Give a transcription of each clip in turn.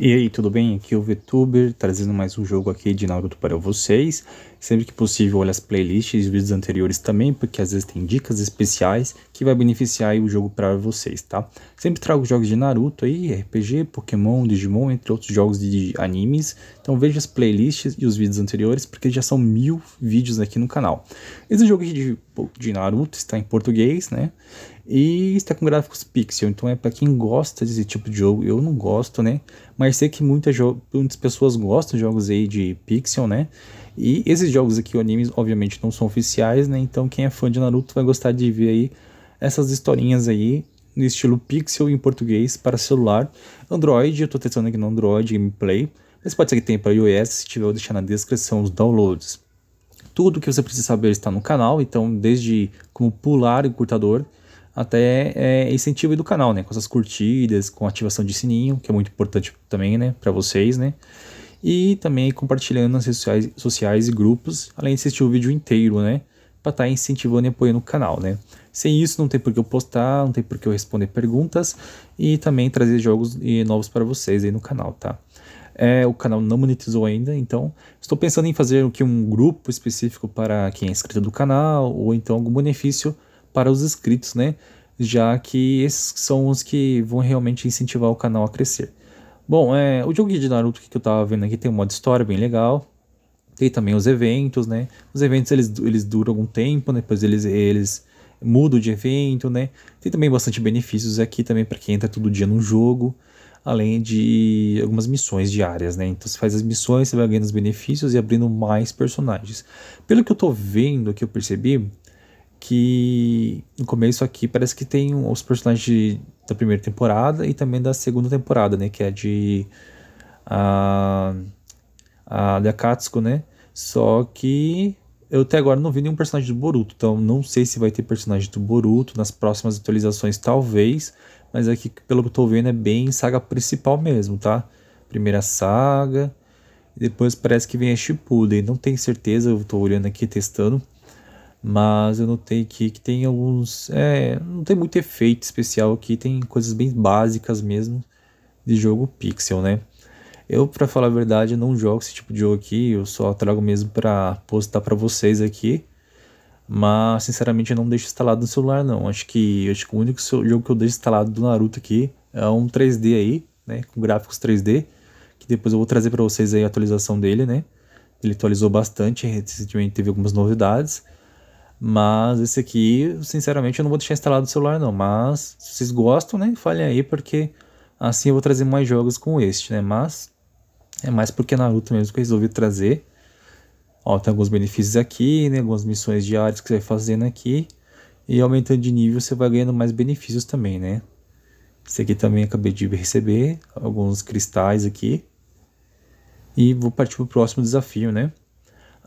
E aí, tudo bem? Aqui é o VTuber, trazendo mais um jogo aqui de Naruto para vocês. Sempre que possível, olhe as playlists e os vídeos anteriores também, porque às vezes tem dicas especiais que vai beneficiar o jogo para vocês, tá? Sempre trago jogos de Naruto aí, RPG, Pokémon, Digimon, entre outros jogos de animes. Então veja as playlists e os vídeos anteriores, porque já são mil vídeos aqui no canal. Esse jogo de de Naruto, está em português, né? E está com gráficos pixel, então é para quem gosta desse tipo de jogo. Eu não gosto, né? Mas sei que muitas, muitas pessoas gostam de jogos aí de pixel, né? E esses jogos aqui, animes, obviamente não são oficiais, né? Então quem é fã de Naruto vai gostar de ver aí essas historinhas aí no estilo pixel em português para celular, Android, eu estou testando aqui no Android gameplay, mas pode ser que tenha para iOS, se tiver eu vou deixar na descrição os downloads. Tudo que você precisa saber está no canal, então desde como pular o curtador até é, incentivo do canal, né? Com essas curtidas, com ativação de sininho, que é muito importante também, né? Para vocês, né? E também compartilhando nas redes sociais, sociais e grupos, além de assistir o vídeo inteiro, né? Para estar tá incentivando e apoiando o canal, né? Sem isso, não tem por que eu postar, não tem por que eu responder perguntas e também trazer jogos novos para vocês aí no canal, tá? É, o canal não monetizou ainda, então estou pensando em fazer aqui um grupo específico para quem é inscrito do canal, ou então algum benefício para os inscritos, né? Já que esses são os que vão realmente incentivar o canal a crescer. Bom, é, o jogo de Naruto que eu estava vendo aqui tem um modo história bem legal. Tem também os eventos, né? Os eventos eles, eles duram algum tempo, né? depois eles, eles mudam de evento, né? Tem também bastante benefícios aqui também para quem entra todo dia no jogo além de algumas missões diárias, né? Então você faz as missões, você vai ganhando os benefícios e abrindo mais personagens. Pelo que eu tô vendo, que eu percebi, que no começo aqui parece que tem os personagens de, da primeira temporada e também da segunda temporada, né? Que é de a, a de Katsuko, né? Só que eu até agora não vi nenhum personagem do Boruto, então não sei se vai ter personagem do Boruto nas próximas atualizações, talvez. Mas aqui, é pelo que eu tô vendo, é bem saga principal mesmo, tá? Primeira saga, depois parece que vem a Shippuden. Não tenho certeza, eu tô olhando aqui, testando. Mas eu notei que, que tem alguns... É, não tem muito efeito especial aqui, tem coisas bem básicas mesmo de jogo pixel, né? Eu, para falar a verdade, não jogo esse tipo de jogo aqui, eu só trago mesmo para postar para vocês aqui. Mas, sinceramente, eu não deixo instalado no celular, não. Acho que, acho que o único jogo que eu deixo instalado do Naruto aqui é um 3D aí, né? Com gráficos 3D. Que depois eu vou trazer para vocês aí a atualização dele, né? Ele atualizou bastante, recentemente teve algumas novidades. Mas esse aqui, sinceramente, eu não vou deixar instalado no celular, não. Mas, se vocês gostam, né? Falem aí, porque assim eu vou trazer mais jogos com este, né? Mas, é mais porque Naruto mesmo que eu resolvi trazer. Ó, tem alguns benefícios aqui, né? Algumas missões diárias que você vai fazendo aqui. E aumentando de nível, você vai ganhando mais benefícios também, né? Esse aqui também acabei de receber. Alguns cristais aqui. E vou partir para o próximo desafio, né?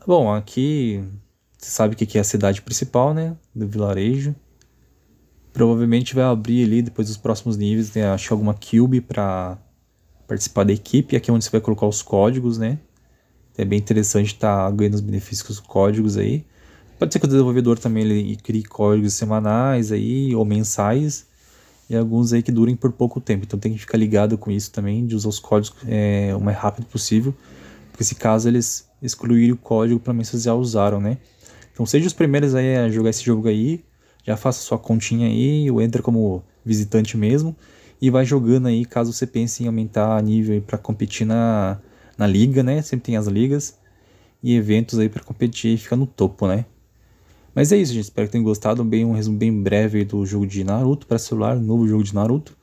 Bom, aqui você sabe que aqui é a cidade principal, né? Do vilarejo. Provavelmente vai abrir ali depois dos próximos níveis, né? Achar alguma cube para participar da equipe. Aqui é onde você vai colocar os códigos, né? É bem interessante estar tá ganhando os benefícios com os códigos aí. Pode ser que o desenvolvedor também ele crie códigos semanais aí ou mensais e alguns aí que durem por pouco tempo. Então tem que ficar ligado com isso também, de usar os códigos é, o mais rápido possível, porque se caso eles excluírem o código, pelo menos vocês já usaram, né? Então seja os primeiros aí a jogar esse jogo aí, já faça sua continha aí, ou entra como visitante mesmo, e vai jogando aí caso você pense em aumentar nível para competir na, na liga, né? Sempre tem as ligas e eventos aí para competir e ficar no topo, né? Mas é isso, gente. Espero que tenham gostado. Bem, um resumo bem breve do jogo de Naruto para celular, novo jogo de Naruto,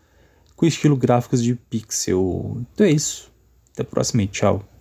com estilo gráficos de pixel. Então é isso. Até a próxima e tchau.